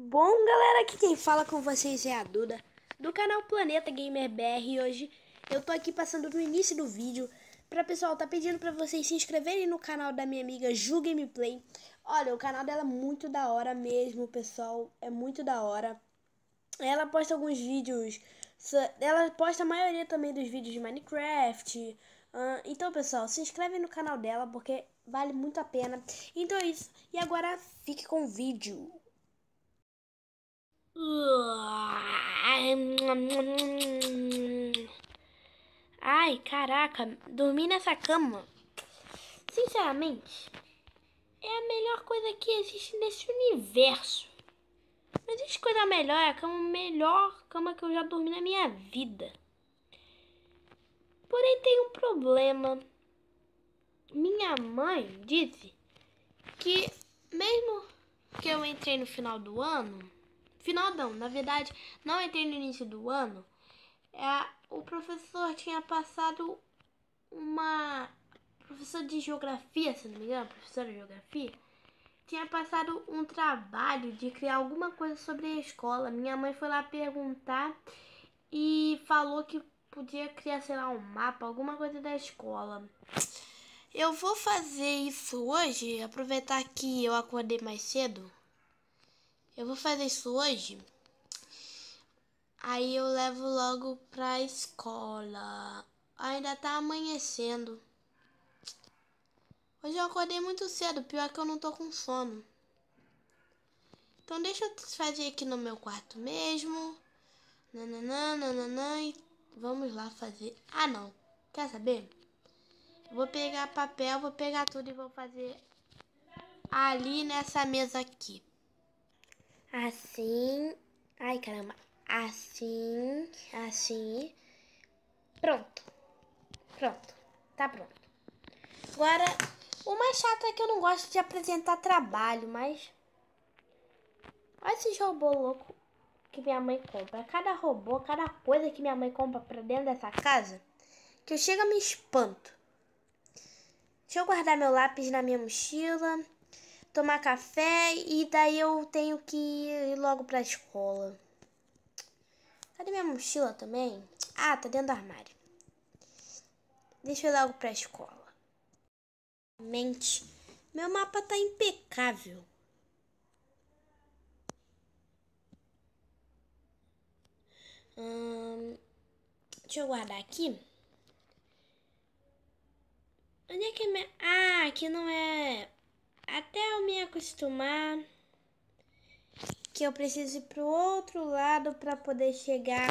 Bom, galera, aqui quem fala com vocês é a Duda, do canal Planeta Gamer BR. E hoje eu tô aqui passando no início do vídeo pra pessoal tá pedindo pra vocês se inscreverem no canal da minha amiga Ju Gameplay. Olha, o canal dela é muito da hora mesmo, pessoal, é muito da hora. Ela posta alguns vídeos, ela posta a maioria também dos vídeos de Minecraft. Então, pessoal, se inscreve no canal dela porque vale muito a pena. Então é isso, e agora fique com o vídeo. Ai, caraca, dormir nessa cama, sinceramente, é a melhor coisa que existe nesse universo. Não existe coisa melhor, é a cama, melhor cama que eu já dormi na minha vida. Porém, tem um problema. Minha mãe disse que, mesmo que eu entrei no final do ano, final não, na verdade, não entrei no início do ano. É, o professor tinha passado uma professor de geografia, se não me engano, professora de geografia, tinha passado um trabalho de criar alguma coisa sobre a escola. Minha mãe foi lá perguntar e falou que podia criar, sei lá, um mapa, alguma coisa da escola. Eu vou fazer isso hoje, aproveitar que eu acordei mais cedo eu vou fazer isso hoje. Aí eu levo logo pra escola. Ainda tá amanhecendo. Hoje eu acordei muito cedo, pior que eu não tô com sono. Então deixa eu fazer aqui no meu quarto mesmo. Nananã, nananã, e vamos lá fazer. Ah, não. Quer saber? Eu vou pegar papel, vou pegar tudo e vou fazer ali nessa mesa aqui assim. Ai, caramba. Assim, assim. Pronto. Pronto. Tá pronto. Agora, o mais chato é que eu não gosto de apresentar trabalho, mas... Olha esse robô louco que minha mãe compra. Cada robô, cada coisa que minha mãe compra pra dentro dessa casa, que eu chego a me espanto. Deixa eu guardar meu lápis na minha mochila tomar café e daí eu tenho que ir logo pra escola. Cadê minha mochila também? Ah, tá dentro do armário. Deixa eu ir logo pra escola. Mente, meu mapa tá impecável. Hum, deixa eu guardar aqui. Onde é que é minha... Ah, aqui não é até eu me acostumar que eu preciso ir pro outro lado para poder chegar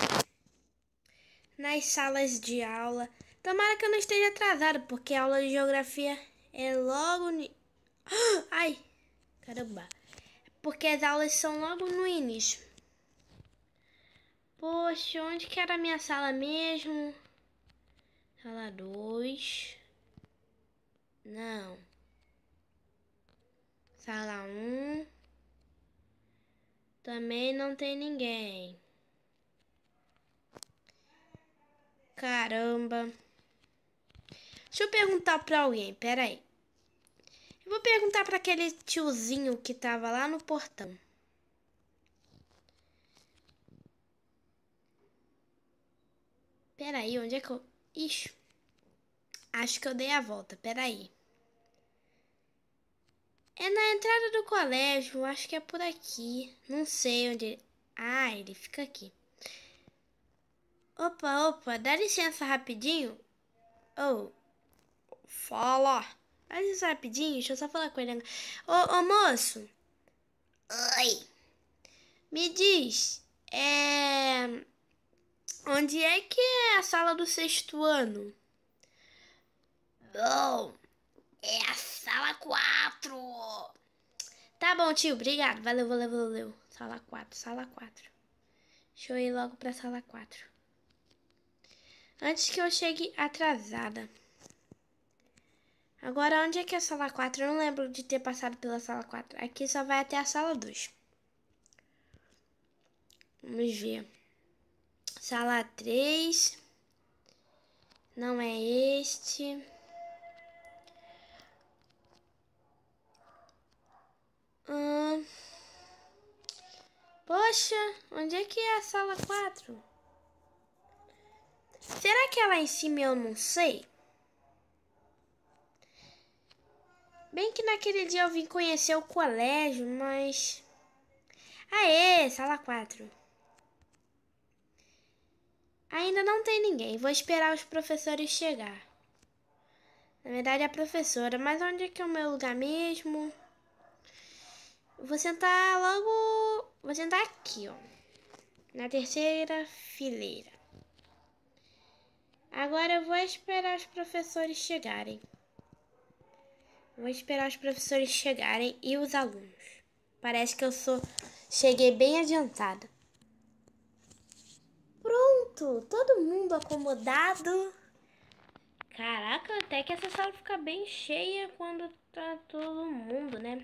nas salas de aula. Tomara que eu não esteja atrasado, porque a aula de geografia é logo. Ni... Ai, caramba! Porque as aulas são logo no início. Poxa, onde que era a minha sala mesmo? Sala 2. Não. Sala 1. Também não tem ninguém. Caramba. Deixa eu perguntar pra alguém, pera aí. Eu vou perguntar pra aquele tiozinho que tava lá no portão. Pera aí, onde é que eu... Ixi. Acho que eu dei a volta, pera aí. É na entrada do colégio, acho que é por aqui. Não sei onde. Ele... Ah, ele fica aqui. Opa, opa, dá licença rapidinho. Oh, fala. Dá licença rapidinho, deixa eu só falar com ele. Ô, oh, oh, moço. Oi. Me diz, é... Onde é que é a sala do sexto ano? Bom, é a Sala 4. Tá bom, tio. Obrigado. Valeu, valeu, valeu. Sala 4, sala 4. Deixa eu ir logo pra sala 4. Antes que eu chegue atrasada. Agora, onde é que é a sala 4? Eu não lembro de ter passado pela sala 4. Aqui só vai até a sala 2. Vamos ver. Sala 3. Não é este. Hum... Poxa, onde é que é a sala 4? Será que é lá em cima eu não sei? Bem que naquele dia eu vim conhecer o colégio, mas... Aê, sala 4. Ainda não tem ninguém, vou esperar os professores chegar. Na verdade, a professora, mas onde é que é o meu lugar mesmo? Vou sentar logo. Vou sentar aqui, ó. Na terceira fileira. Agora eu vou esperar os professores chegarem. Vou esperar os professores chegarem e os alunos. Parece que eu sou. Cheguei bem adiantada. Pronto! Todo mundo acomodado. Caraca, até que essa sala fica bem cheia quando tá todo mundo, né?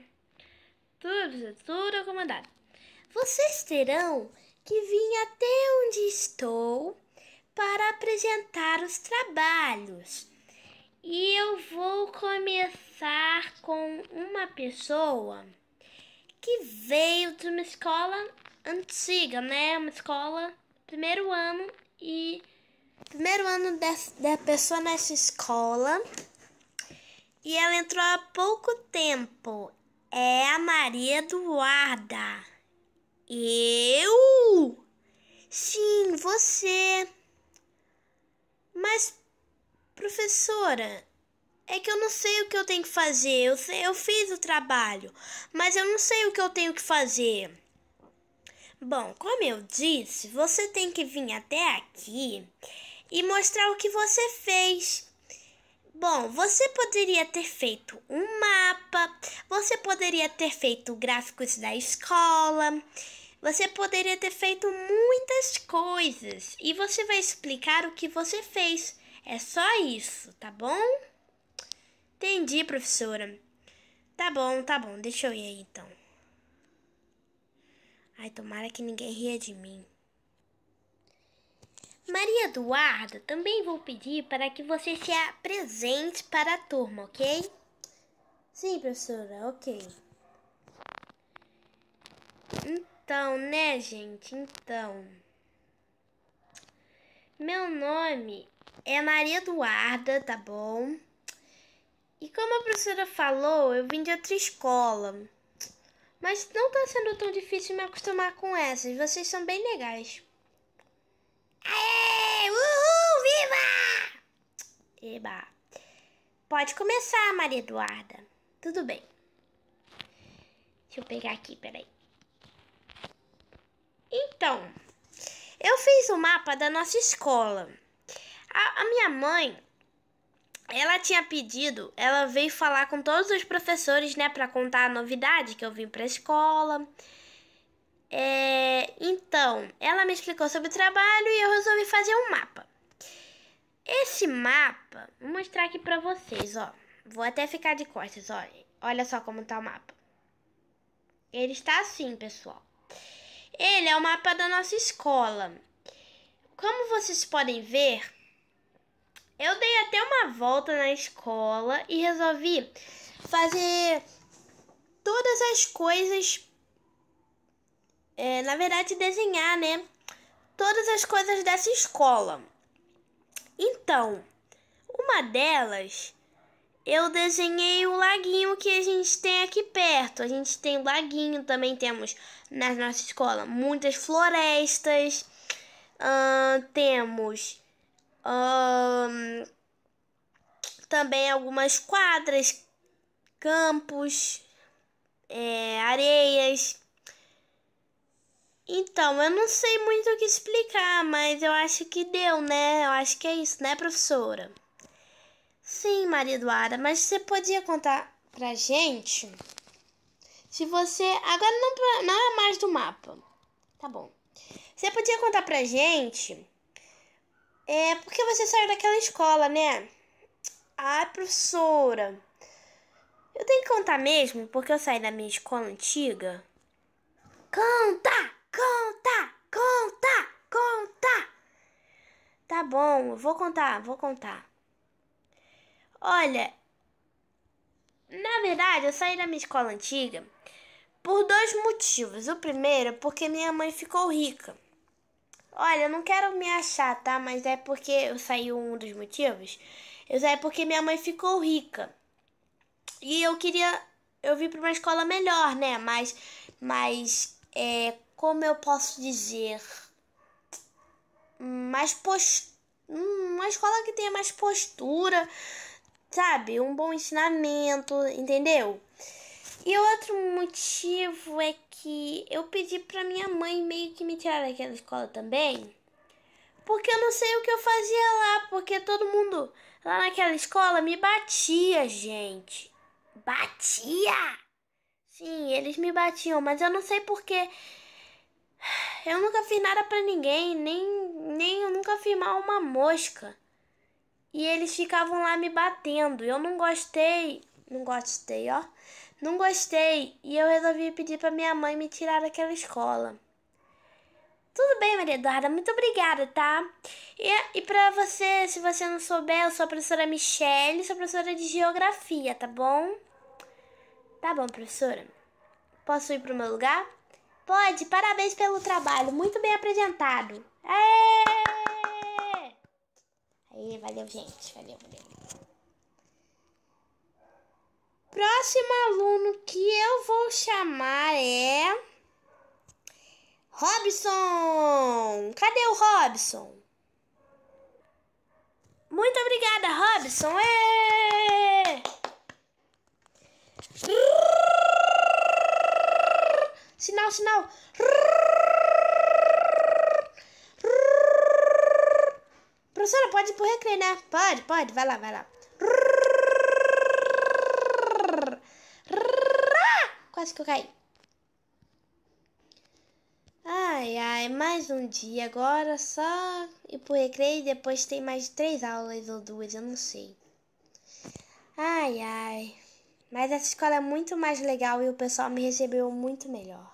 tudo, tudo acomodado. Vocês terão que vir até onde estou para apresentar os trabalhos. E eu vou começar com uma pessoa que veio de uma escola antiga, né? Uma escola primeiro ano e primeiro ano da pessoa nessa escola e ela entrou há pouco tempo é a Maria Eduarda. Eu? Sim, você. Mas, professora, é que eu não sei o que eu tenho que fazer. Eu, sei, eu fiz o trabalho, mas eu não sei o que eu tenho que fazer. Bom, como eu disse, você tem que vir até aqui e mostrar o que você fez. Bom, você poderia ter feito um mapa, você poderia ter feito gráficos da escola, você poderia ter feito muitas coisas e você vai explicar o que você fez. É só isso, tá bom? Entendi, professora. Tá bom, tá bom, deixa eu ir aí então. Ai, tomara que ninguém ria de mim. Maria Eduarda, também vou pedir para que você se apresente para a turma, ok? Sim, professora, ok. Então, né, gente? Então. Meu nome é Maria Eduarda, tá bom? E como a professora falou, eu vim de outra escola. Mas não tá sendo tão difícil me acostumar com essas. Vocês são bem legais. Aê! Ah, é? Eba. Pode começar, Maria Eduarda. Tudo bem. Deixa eu pegar aqui, peraí. Então, eu fiz o um mapa da nossa escola. A, a, minha mãe, ela tinha pedido, ela veio falar com todos os professores, né, para contar a novidade que eu vim para a escola. É, então, ela me explicou sobre o trabalho e eu resolvi fazer um mapa. Esse mapa, vou mostrar aqui pra vocês, ó. Vou até ficar de costas, olha. Olha só como tá o mapa. Ele está assim, pessoal. Ele é o mapa da nossa escola. Como vocês podem ver, eu dei até uma volta na escola e resolvi fazer todas as coisas. É, na verdade, desenhar, né? Todas as coisas dessa escola. Então, uma delas, eu desenhei o laguinho que a gente tem aqui perto. A gente tem o laguinho, também temos na nossa escola muitas florestas. Uh, temos uh, também algumas quadras, campos, é, areias. Então, eu não sei muito o que explicar, mas eu acho que deu, né? Eu acho que é isso, né, professora? Sim, Maria Eduarda, mas você podia contar pra gente se você. Agora não, não é mais do mapa. Tá bom. Você podia contar pra gente. É porque você saiu daquela escola, né? Ah, professora. Eu tenho que contar mesmo, porque eu saí da minha escola antiga. Conta! Conta, conta, conta. Tá bom, eu vou contar, vou contar. Olha, na verdade, eu saí da minha escola antiga por dois motivos. O primeiro é porque minha mãe ficou rica. Olha, eu não quero me achar, tá? Mas é porque eu saí um dos motivos. Eu saí porque minha mãe ficou rica. E eu queria. Eu vim pra uma escola melhor, né? Mas. Mas. É, como eu posso dizer, mais postura, uma escola que tenha mais postura, sabe? Um bom ensinamento, entendeu? E outro motivo é que eu pedi pra minha mãe meio que me tirar daquela escola também. Porque eu não sei o que eu fazia lá, porque todo mundo lá naquela escola me batia, gente. Batia! Sim, eles me batiam, mas eu não sei porque eu nunca fiz nada para ninguém, nem, nem eu nunca fiz mal uma mosca. E eles ficavam lá me batendo. Eu não gostei, não gostei, ó. Não gostei e eu resolvi pedir para minha mãe me tirar daquela escola. Tudo bem, Maria Eduarda, muito obrigada, tá? E, e pra você, se você não souber, eu sou a professora Michelle, sou professora de Geografia, tá bom? Tá bom, professora. Posso ir pro meu lugar? Pode, parabéns pelo trabalho, muito bem apresentado. Aê! Aê, valeu, gente, valeu, valeu. Próximo aluno que eu vou chamar é. Robson! Cadê o Robson? Muito obrigada, Robson! Aê! Sinal, sinal. Professora, pode ir pro recreio, né? Pode, pode. Vai lá, vai lá. Quase que eu caí. Ai, ai, mais um dia agora, só ir pro recreio e depois tem mais três aulas ou duas, eu não sei. Ai, ai. Mas essa escola é muito mais legal e o pessoal me recebeu muito melhor.